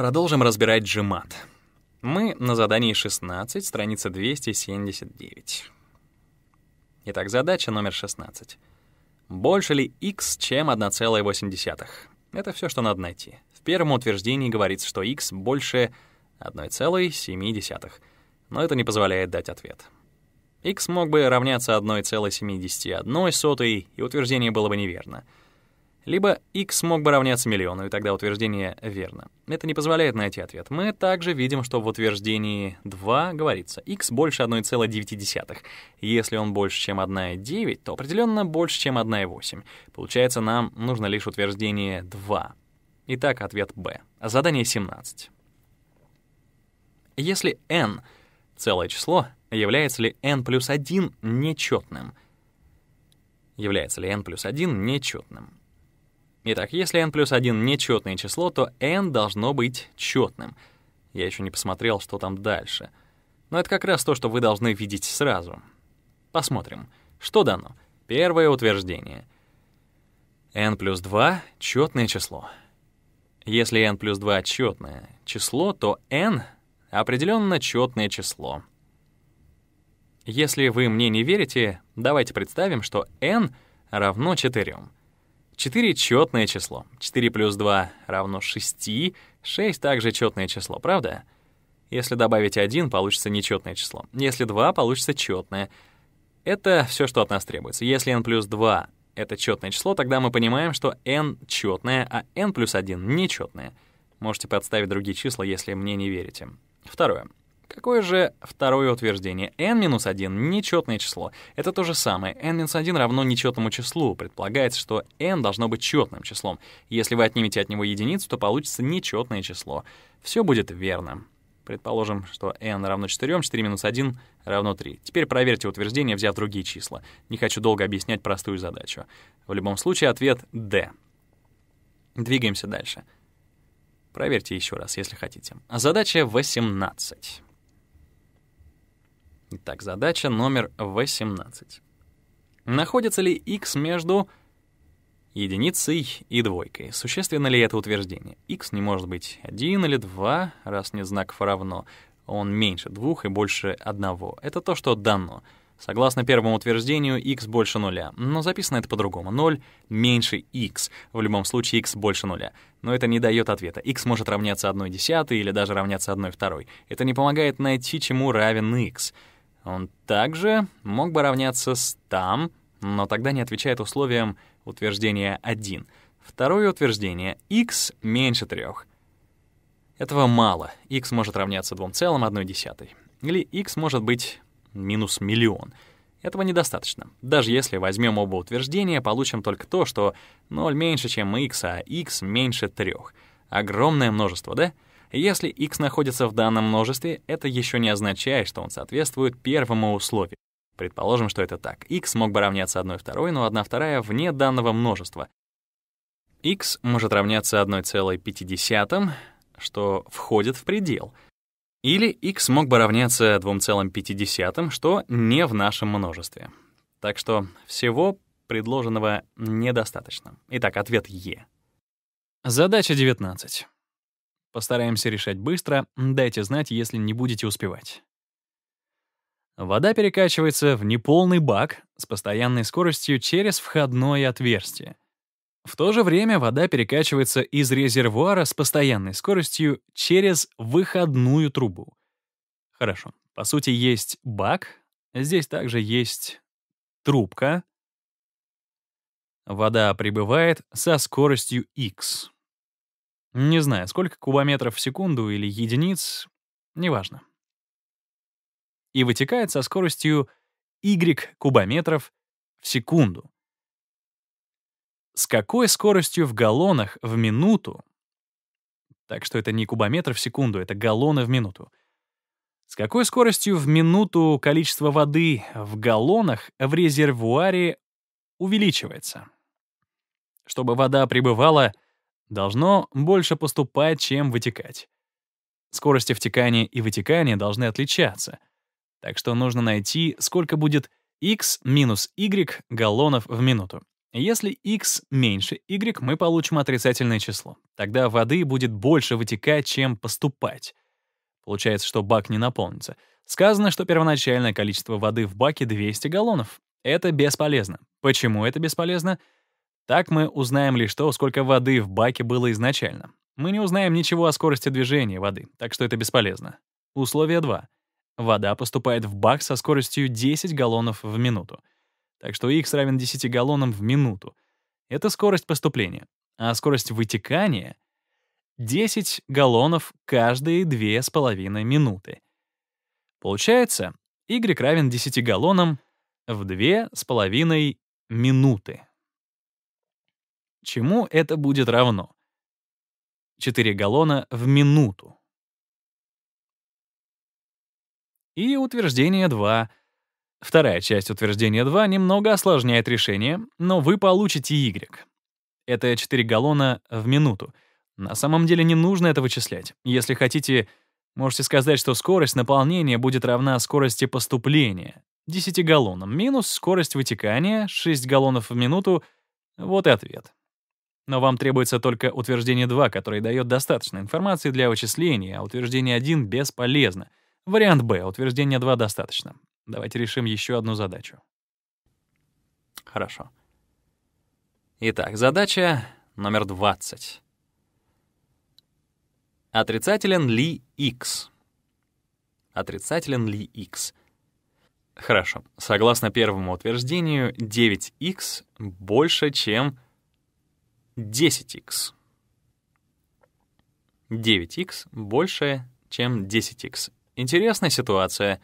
Продолжим разбирать Джимат. Мы на задании 16, страница 279. Итак, задача номер 16. Больше ли x, чем 1,8? Это все, что надо найти. В первом утверждении говорится, что x больше 1,7, но это не позволяет дать ответ. x мог бы равняться 1,71, и утверждение было бы неверно — либо x мог бы равняться миллиону, и тогда утверждение верно. Это не позволяет найти ответ. Мы также видим, что в утверждении 2 говорится x больше 1,9. Если он больше, чем 1,9, то определенно больше, чем 1,8. Получается, нам нужно лишь утверждение 2. Итак, ответ b. Задание 17. Если n — целое число, является ли n плюс 1 нечетным? Является ли n плюс 1 нечетным? Итак, если n плюс 1 — нечетное число, то n должно быть четным. Я еще не посмотрел, что там дальше. Но это как раз то, что вы должны видеть сразу. Посмотрим. Что дано? Первое утверждение. n плюс 2 — четное число. Если n плюс 2 — четное число, то n — определенно четное число. Если вы мне не верите, давайте представим, что n равно 4. 4 — четное число. 4 плюс 2 равно 6. 6 — также четное число, правда? Если добавить 1, получится нечетное число. Если 2, получится четное. Это все, что от нас требуется. Если n плюс 2 — это четное число, тогда мы понимаем, что n четное, а n плюс 1 — нечетное. Можете подставить другие числа, если мне не верите. Второе. Какое же второе утверждение? n-1 — нечетное число. Это то же самое. n-1 равно нечетному числу. Предполагается, что n должно быть четным числом. Если вы отнимете от него единицу, то получится нечетное число. Все будет верно. Предположим, что n равно 4, 4 минус 1 равно 3. Теперь проверьте утверждение, взяв другие числа. Не хочу долго объяснять простую задачу. В любом случае, ответ — d. Двигаемся дальше. Проверьте еще раз, если хотите. Задача 18. Итак, задача номер 18. Находится ли x между единицей и двойкой? Существенно ли это утверждение? x не может быть 1 или 2, раз нет знаков равно. Он меньше 2 и больше 1. Это то, что дано. Согласно первому утверждению, x больше нуля, но записано это по-другому. 0 меньше x, в любом случае x больше нуля. Но это не дает ответа. x может равняться 1 десятой или даже равняться 1 второй. Это не помогает найти, чему равен x. Он также мог бы равняться стам, но тогда не отвечает условиям утверждения 1. Второе утверждение — x меньше 3. Этого мало. x может равняться 2,1. Или x может быть минус миллион. Этого недостаточно. Даже если возьмем оба утверждения, получим только то, что 0 меньше, чем x, а x меньше 3. Огромное множество, да? Да. Если x находится в данном множестве, это еще не означает, что он соответствует первому условию. Предположим, что это так. x мог бы равняться 1 второй, но 1 вторая вне данного множества. x может равняться 1,5, что входит в предел. Или x мог бы равняться 2,5, что не в нашем множестве. Так что всего предложенного недостаточно. Итак, ответ Е. Задача 19. Постараемся решать быстро, дайте знать, если не будете успевать. Вода перекачивается в неполный бак с постоянной скоростью через входное отверстие. В то же время вода перекачивается из резервуара с постоянной скоростью через выходную трубу. Хорошо. По сути, есть бак, здесь также есть трубка. Вода прибывает со скоростью х. Не знаю, сколько кубометров в секунду или единиц, неважно. И вытекает со скоростью y кубометров в секунду. С какой скоростью в галлонах в минуту? Так что это не кубометр в секунду, это галлоны в минуту. С какой скоростью в минуту количество воды в галлонах в резервуаре увеличивается? Чтобы вода пребывала должно больше поступать, чем вытекать. Скорости втекания и вытекания должны отличаться, так что нужно найти, сколько будет x минус y галлонов в минуту. Если x меньше y, мы получим отрицательное число. Тогда воды будет больше вытекать, чем поступать. Получается, что бак не наполнится. Сказано, что первоначальное количество воды в баке 200 галлонов. Это бесполезно. Почему это бесполезно? Так мы узнаем лишь то, сколько воды в баке было изначально. Мы не узнаем ничего о скорости движения воды, так что это бесполезно. Условие 2. Вода поступает в бак со скоростью 10 галлонов в минуту. Так что x равен 10 галлонам в минуту. Это скорость поступления. А скорость вытекания — 10 галлонов каждые 2,5 минуты. Получается, y равен 10 галлонам в 2,5 минуты. Чему это будет равно? 4 галлона в минуту. И утверждение 2. Вторая часть утверждения 2 немного осложняет решение, но вы получите Y. Это 4 галлона в минуту. На самом деле не нужно это вычислять. Если хотите, можете сказать, что скорость наполнения будет равна скорости поступления 10 галлонам минус скорость вытекания 6 галлонов в минуту. Вот и ответ. Но вам требуется только утверждение 2, которое дает достаточно информации для вычисления, а утверждение 1 бесполезно. Вариант Б, утверждение 2 достаточно. Давайте решим еще одну задачу. Хорошо. Итак, задача номер 20. Отрицателен ли x? Отрицателен ли x? Хорошо. Согласно первому утверждению, 9x больше, чем 10x. 9x больше, чем 10x. Интересная ситуация.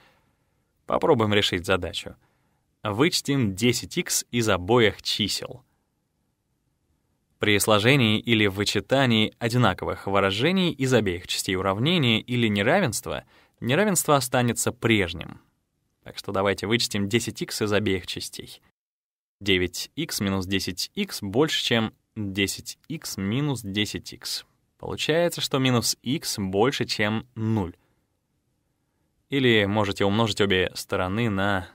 Попробуем решить задачу. Вычтем 10x из обоих чисел. При сложении или вычитании одинаковых выражений из обеих частей уравнения или неравенства неравенство останется прежним. Так что давайте вычтем 10x из обеих частей. 9x минус 10x больше, чем 10x минус 10x. Получается, что минус x больше, чем 0. Или можете умножить обе стороны на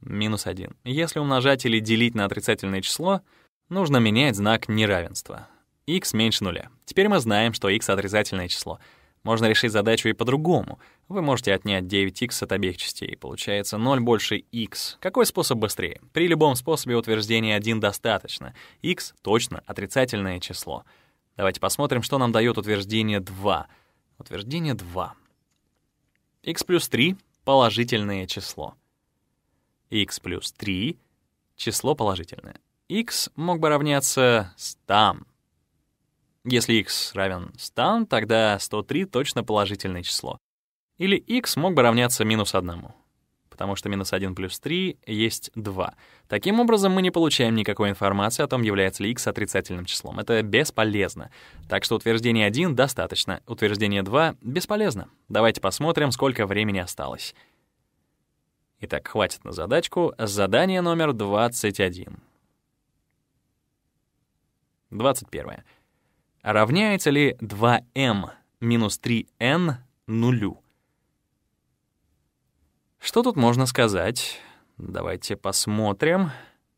минус 1. Если умножать или делить на отрицательное число, нужно менять знак неравенства. x меньше нуля. Теперь мы знаем, что x — отрицательное число — можно решить задачу и по-другому. Вы можете отнять 9х от обеих частей. Получается 0 больше х. Какой способ быстрее? При любом способе утверждение 1 достаточно. х — точно отрицательное число. Давайте посмотрим, что нам дает утверждение 2. Утверждение 2. х плюс 3 — положительное число. х плюс 3 — число положительное. х мог бы равняться 100. Если x равен 100, тогда 103 точно положительное число. Или x мог бы равняться минус 1, потому что минус 1 плюс 3 есть 2. Таким образом, мы не получаем никакой информации о том, является ли x отрицательным числом. Это бесполезно. Так что утверждение 1 достаточно, утверждение 2 бесполезно. Давайте посмотрим, сколько времени осталось. Итак, хватит на задачку. Задание номер 21. 21. А равняется ли 2m минус 3n нулю? Что тут можно сказать? Давайте посмотрим.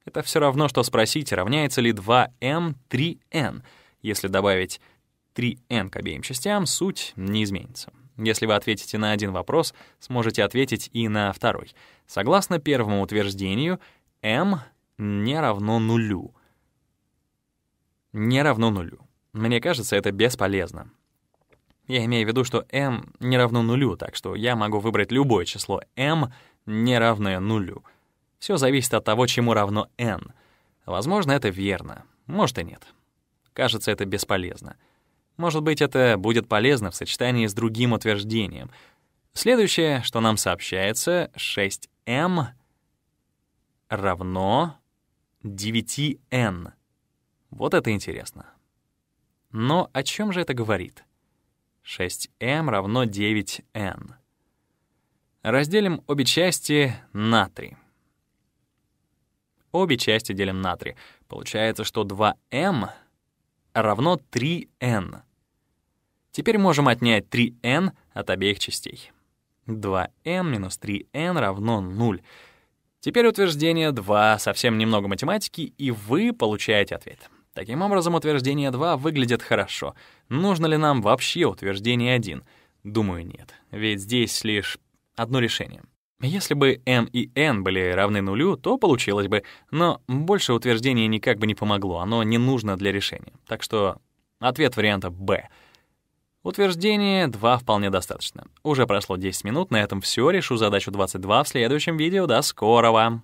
Это все равно, что спросить, равняется ли 2m 3n. Если добавить 3n к обеим частям, суть не изменится. Если вы ответите на один вопрос, сможете ответить и на второй. Согласно первому утверждению, m не равно нулю. Не равно нулю. Мне кажется, это бесполезно. Я имею в виду, что m не равно нулю, так что я могу выбрать любое число m, не равное нулю. Все зависит от того, чему равно n. Возможно, это верно, может и нет. Кажется, это бесполезно. Может быть, это будет полезно в сочетании с другим утверждением. Следующее, что нам сообщается, 6m равно 9n. Вот это интересно. Но о чем же это говорит? 6m эм равно 9n. Разделим обе части на 3. Обе части делим на 3. Получается, что 2m эм равно 3n. Теперь можем отнять 3n от обеих частей. 2m эм минус 3n равно 0. Теперь утверждение 2, совсем немного математики, и вы получаете ответ. Таким образом, утверждение 2 выглядит хорошо. Нужно ли нам вообще утверждение 1? Думаю, нет. Ведь здесь лишь одно решение. Если бы m и n были равны нулю, то получилось бы, но больше утверждение никак бы не помогло, оно не нужно для решения. Так что ответ варианта b. Утверждение 2 вполне достаточно. Уже прошло 10 минут, на этом все. Решу задачу 22 в следующем видео. До скорого!